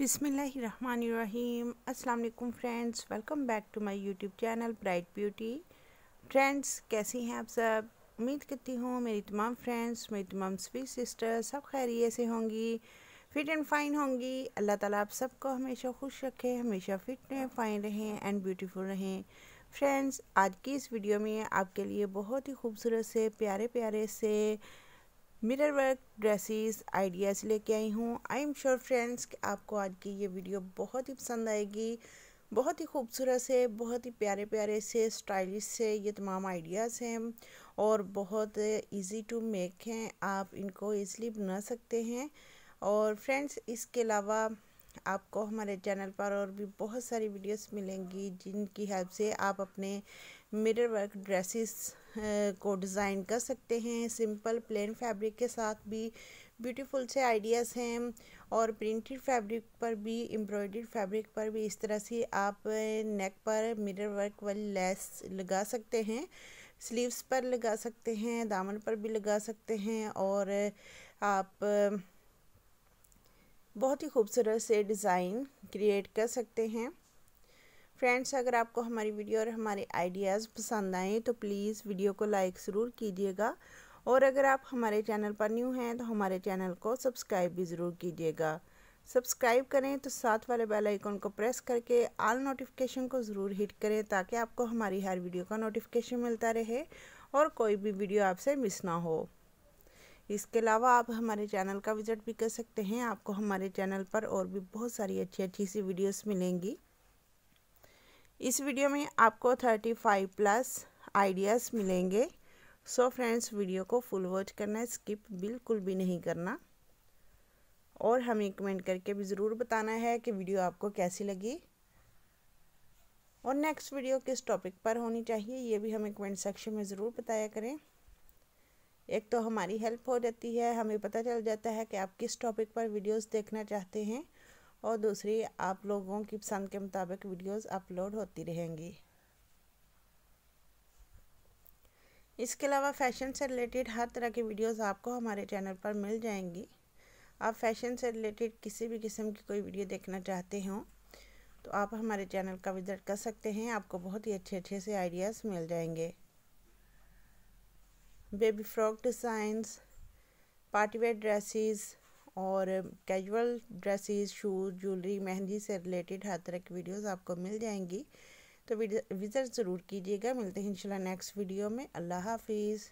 बिसमीम् अल्लाम friends welcome back to my YouTube channel bright beauty friends कैसी हैं आप सब उम्मीद करती हूँ मेरी तमाम फ्रेंड्स मेरी तमाम स्वीट सिस्टर सब खैरियत से होंगी फिट एंड फाइन होंगी अल्लाह ताला आप सबको हमेशा खुश रखे हमेशा फिट रहें फाइन रहें एंड ब्यूटीफुल रहें फ्रेंड्स आज की इस वीडियो में आपके लिए बहुत ही खूबसूरत से प्यारे प्यारे से मिरर वर्क ड्रेसेस आइडियाज़ लेके आई हूँ आई एम श्योर फ्रेंड्स कि आपको आज की ये वीडियो बहुत ही पसंद आएगी बहुत ही खूबसूरत से बहुत ही प्यारे प्यारे से स्टाइलिश से ये तमाम आइडियाज़ हैं और बहुत इजी टू मेक हैं आप इनको ईज़िली बना सकते हैं और फ्रेंड्स इसके अलावा आपको हमारे चैनल पर और भी बहुत सारी वीडियोस मिलेंगी जिनकी हेल्प से आप अपने मिरर वर्क ड्रेसेस को डिज़ाइन कर सकते हैं सिंपल प्लेन फैब्रिक के साथ भी ब्यूटीफुल से आइडियाज़ हैं और प्रिंटेड फैब्रिक पर भी एम्ब्रॉयड फैब्रिक पर भी इस तरह से आप नेक पर मिरर वर्क वाली लेस लगा सकते हैं स्लीव्स पर लगा सकते हैं दामन पर भी लगा सकते हैं और आप बहुत ही खूबसूरत से डिज़ाइन क्रिएट कर सकते हैं फ्रेंड्स अगर आपको हमारी वीडियो और हमारे आइडियाज़ पसंद आएँ तो प्लीज़ वीडियो को लाइक ज़रूर कीजिएगा और अगर आप हमारे चैनल पर न्यू हैं तो हमारे चैनल को सब्सक्राइब भी ज़रूर कीजिएगा सब्सक्राइब करें तो साथ वाले बेल आइकन को प्रेस करके आल नोटिफिकेशन को ज़रूर हिट करें ताकि आपको हमारी हर वीडियो का नोटिफिकेशन मिलता रहे और कोई भी वीडियो आपसे मिस ना हो इसके अलावा आप हमारे चैनल का विज़िट भी कर सकते हैं आपको हमारे चैनल पर और भी बहुत सारी अच्छी अच्छी सी वीडियोस मिलेंगी इस वीडियो में आपको 35 प्लस आइडियाज़ मिलेंगे सो फ्रेंड्स वीडियो को फुल वॉच करना है स्किप बिल्कुल भी नहीं करना और हमें कमेंट करके भी ज़रूर बताना है कि वीडियो आपको कैसी लगी और नेक्स्ट वीडियो किस टॉपिक पर होनी चाहिए ये भी हमें कमेंट सेक्शन में ज़रूर बताया करें एक तो हमारी हेल्प हो जाती है हमें पता चल जाता है कि आप किस टॉपिक पर वीडियोस देखना चाहते हैं और दूसरी आप लोगों की पसंद के मुताबिक वीडियोस अपलोड होती रहेंगी इसके अलावा फैशन से रिलेटेड हर तरह की वीडियोस आपको हमारे चैनल पर मिल जाएंगी आप फैशन से रिलेटेड किसी भी किस्म की कोई वीडियो देखना चाहते हो तो आप हमारे चैनल का विज़िट कर सकते हैं आपको बहुत ही अच्छे अच्छे से आइडियाज़ मिल जाएंगे baby frock designs partywear dresses और casual dresses shoes jewellery mehndi से रिलेटेड हर तरह की वीडियोस आपको मिल जाएंगी तो विज़िट ज़रूर कीजिएगा मिलते हैं इंशाल्लाह नेक्स्ट वीडियो में अल्लाह हाफिज़